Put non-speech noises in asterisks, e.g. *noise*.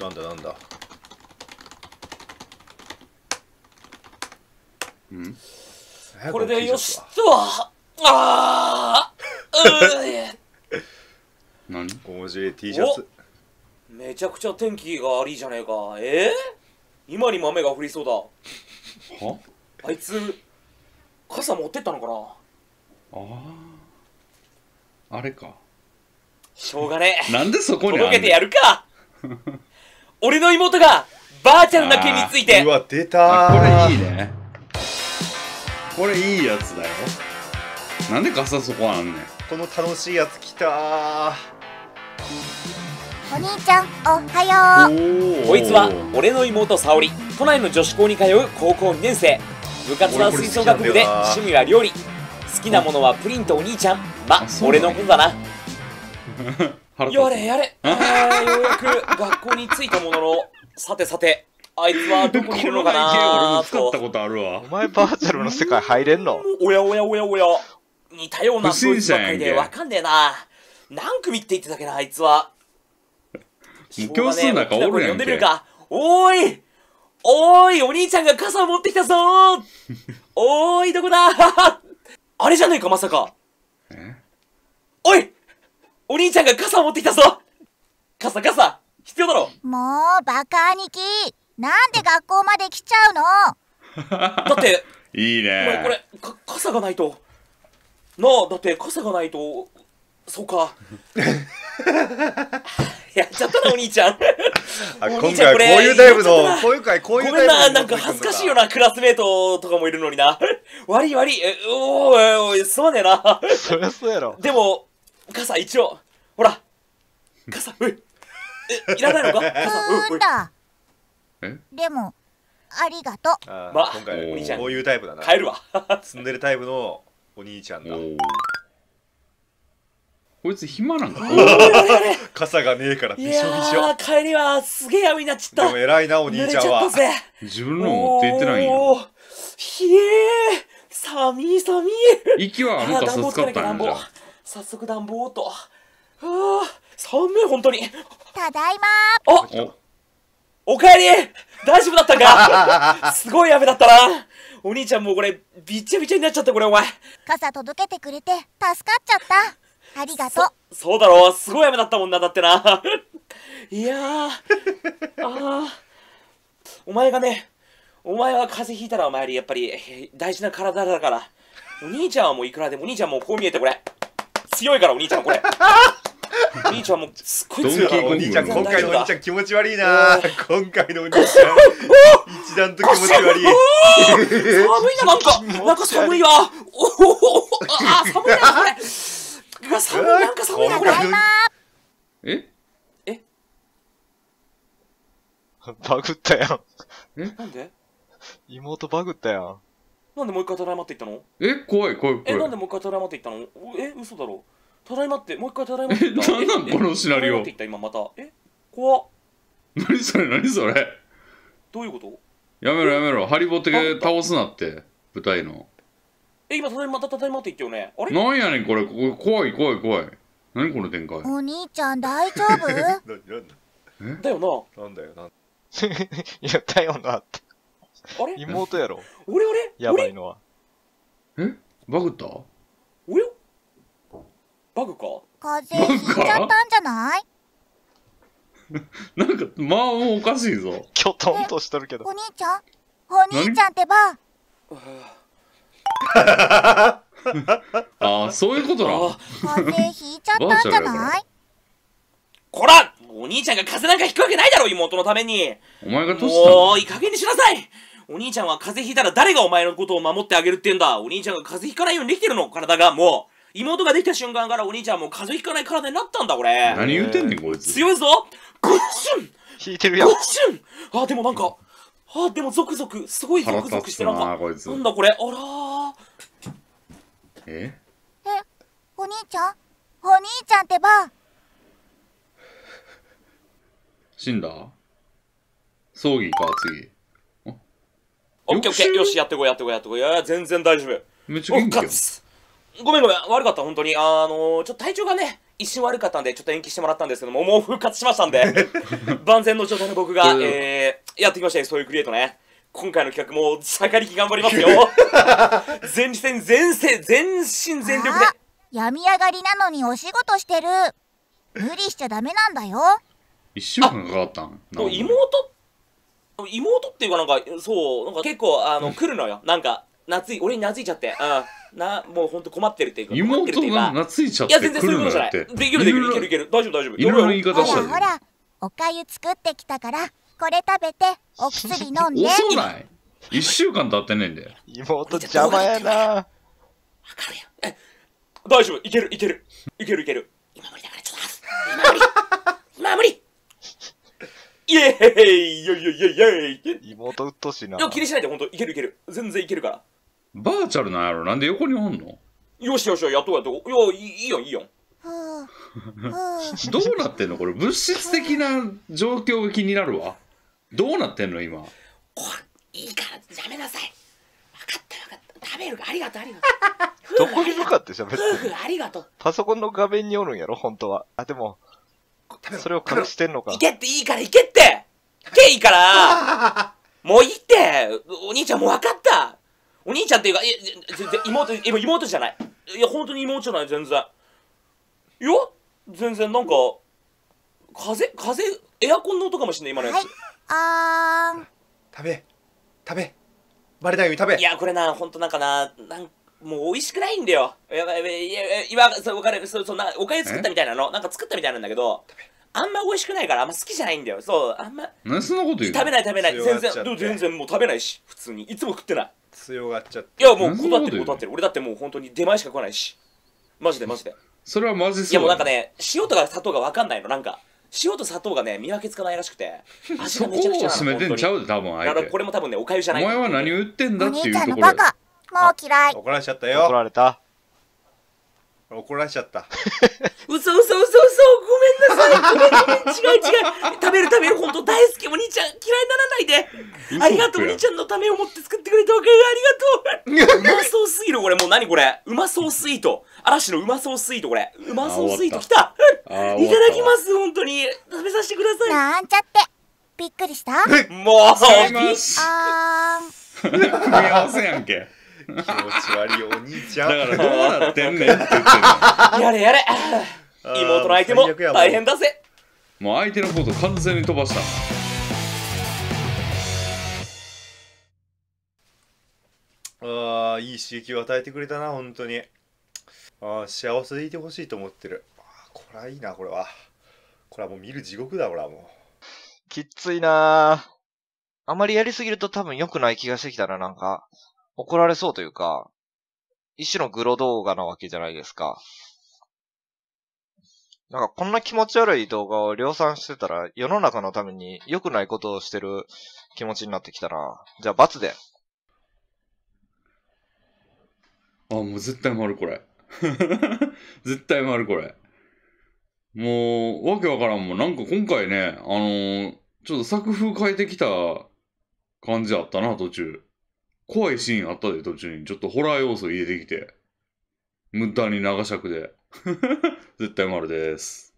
なんだなんだうんこれでよしとはあ *laughs* 何 T シャツめちゃくちゃ天気が悪いじゃねえかえー、今にも雨が降りそうだはあいつ傘持ってったのかなあああれかしょうがねえなんでそこに届けてやるか *laughs* 俺の妹がバーチャルな件についてうわ出たこれいいねこれいいやつだよなんでガサそこあんねんこの楽しいやつきたお兄ちゃんおはようこいつは俺の妹沙織都内の女子校に通う高校2年生部活は吹奏楽部で趣味は料理好きなものはプリンとお兄ちゃんまあ俺のことだな *laughs* やれやれようやく学校に着いたものの、さてさて、あいつはどこにいるのかなと。この俺も使ったことあるわ。お前バーチャルの世界入れんのおやおやおやおや。似たようなそういうばっでわかんねえな。何組って言ってたっけな、あいつは。無教数なんおるやんけ。んでるかおーいおーいお兄ちゃんが傘を持ってきたぞ *laughs* おーいどこだ *laughs* あれじゃねえかまさか。おいお兄ちゃんが傘持ってきたぞ傘傘必要だろもうバカ兄貴なんで学校まで来ちゃうの *laughs* だっていいねこれこれ傘がないとなあだって傘がないとそうか *laughs* やっちゃったなお兄ちゃん今回こういうタイプのこういう回こういうタイプのなんか恥ずかしいよなクラスメートとかもいるのにな悪い悪いおいおいすまねえなそりゃそうやろでも傘一応ほら傘ういえいらないのか *laughs* 傘うんだでもありがとうまあ今回お兄ちゃんこういうタイプだな帰るわ積 *laughs* んでるタイプのお兄ちゃんだこいつ暇なんだ *laughs* 傘がねえからびしょびしょ帰りはすげえ闇になっちゃったでも偉いなお兄ちゃんは自分の持って行ってないよひえさ寒い寒い息はあた傘使ったんじゃん早速暖房とああ寒い本当にただいまおかえり大丈夫だったか *laughs* すごい雨だったなお兄ちゃんもこれびちゃびちゃになっちゃったこれお前傘届けてくれて助かっちゃったありがとうそうだろうすごい雨だったもんなだってな *laughs* いやあお前がねお前は風邪ひいたらお前よりやっぱり大事な体だからお兄ちゃんはもういくらでもお兄ちゃんもこう見えてこれ強いからお兄ちゃんこれ *laughs* お兄ちゃんもすっごい強いからお兄ちゃん今回のお兄ちゃん気持ち悪いな今回のお兄ちゃん一段と気持ち悪い寒いななんかなんか寒いわおおおあ寒いなこれ *laughs* 寒いなんか寒いなこれええバグったやんえなんで妹バグったやんなんでもう一回ただいまって言ったのえ怖い怖い怖いえなんでもう一回ただいまって言ったのえ嘘だろただいまってもう一回ただいまって言ったえなんなんこのシナリオっってた今またえ怖何それ何それどういうことやめろやめろハリボテ倒すなって舞台のえ今ただいまたただいまって言ったよねあれなんやねんこれこ怖い怖い怖い何この展開お兄ちゃん大丈夫 *laughs* だよななんだよな *laughs* いやだよなってあれ妹やろ。俺俺やばいのは。えバグったおやバグか風邪ひいちゃったんじゃないなんか、まあもうおかしいぞ。きょとんとしてるけど。お兄ちゃんお兄ちゃんってば。ああ、そういうことな。風邪ひいちゃったんじゃない *laughs* *laughs* こらお兄ちゃんが風邪なんか引くわけないだろ、妹のために。お前がどうしたもういい加減にしなさいお兄ちゃんは風邪ひいたら誰がお前のことを守ってあげるってんだお兄ちゃんが風邪ひかないようにできてるの体がもう妹ができた瞬間からお兄ちゃんも風邪ひかない体になったんだこれ何言うてんねんこいつ強いぞゴッシュン引いてるやんゴッシュンあでもなんかあでもゾクゾクすごいゾクゾクしてなんかなんだこれあらええお兄ちゃんお兄ちゃんってば死んだ葬儀か次オッケーオッケー。よし、やってこい、やってこい、やってこい。いや、全然大丈夫。めっちゃ元気やごめんごめん、悪かった、本当に。あのー、ちょっと体調がね、一瞬悪かったんで、ちょっと延期してもらったんですけども、もう復活しましたんで、*laughs* 万全の状態の僕が、えー、やってきましたね、そういうクリエイトね。今回の企画も盛り気頑張りますよ。全身全線、全身全力で。病み上がりなのにお仕事してる。無理しちゃダメなんだよ。一週間かかったん妹妹っていうかなんかそうなんか結構あの来るのよなんか懐い俺に懐いちゃってうんなもう本当困ってるっていうか困ってるって妹が懐いちゃっいてや全然そういうことじゃないできるできるる大丈夫大丈夫いろいろ言い方ほらら、お粥作ってきたから、これ食べて、お薬飲んで。遅ない週間経ってねえんだよ妹邪魔やなわかる大丈夫いけるいけるいけるいける今無理だからちょっと今無理今無理イエーイイェイイェイイェイイェイ妹うっとしないや、気にしないで、本当いけるいける。全然いけるから。バーチャルなんやろなんで横におんのよしよしよ、やっとうやっとう。いや、いいよ、いいよ。はあ、はあ、どうなってんのこれ物質的な状況が気になるわどうなってんの今こい、いから、やめなさい。分かった分かった。食べるかありがとう、ありがとう。どこに向かって喋ってる夫ありがとう。パソコンの画面におるんやろ本当は。あ、でも、それを隠してんのか。行けっていいから行けって行けいいから *laughs* もういいってお兄ちゃんもう分かったお兄ちゃんっていうか、い妹、妹じゃない。いや、本当に妹じゃない、全然。いや、全然なんか、風、風、エアコンの音かもしんない、今のやつ。はい、あー。食べ、食べ。バレないように食べ。いや、これな、本当なんかな、なんもう美味しくないんだよ。やばい、やばい、今、そう、お金、そそんな、おかゆ作ったみたいなの、なんか作ったみたいなんだけど。食べあんま美味しくないからあんま好きじゃないんだよそうあんま何そんなこと言う食べない食べない全然全然もう食べないし普通にいつも食ってない強がっちゃっていやもう断ってる断ってる俺だってもう本当に出前しか来ないしマジでマジでそれはマジそういやもうなんかね塩とか砂糖が分かんないのなんか塩と砂糖がね見分けつかないらしくて味がめちゃくちゃなめてんちゃうで多分あれこれも多分ねおかゆじゃないお前は何を言ってんだっていうところお兄ちゃんのバカもう嫌い怒られちゃったよ怒られた怒られちゃった嘘嘘 *laughs* 違う違う食べる食べる本当大好きお兄ちゃん嫌いにならないでありがとうお兄ちゃんのためを持って作ってくれておけありがとううまそうすぎるこれもう何これうまそうスイート嵐のうまそうスイートこれうまそうスイートきたいただきます本当に食べさせてくださいなんちゃってびっくりしたもうびっあー組み合わせやんけ気持ち悪いお兄ちゃんだからどうなってんねんって言ってるやれやれ妹の相手も大変だぜもう相手のこと完全に飛ばしたああいい刺激を与えてくれたな本当にああ幸せでいてほしいと思ってるこれはいいなこれはこれはもう見る地獄だこれはもうきっついなあまりやりすぎると多分良くない気がしてきたらなんか怒られそうというか一種のグロ動画なわけじゃないですかなんかこんな気持ち悪い動画を量産してたら、世の中のために良くないことをしてる気持ちになってきたな。じゃあ罰で。あ、もう絶対回るこれ。*laughs* 絶対回るこれ。もう、わけわからんもん。なんか今回ね、あのー、ちょっと作風変えてきた感じあったな、途中。怖いシーンあったで、途中に。ちょっとホラー要素入れてきて。無駄に長尺で。*laughs* 絶対丸です。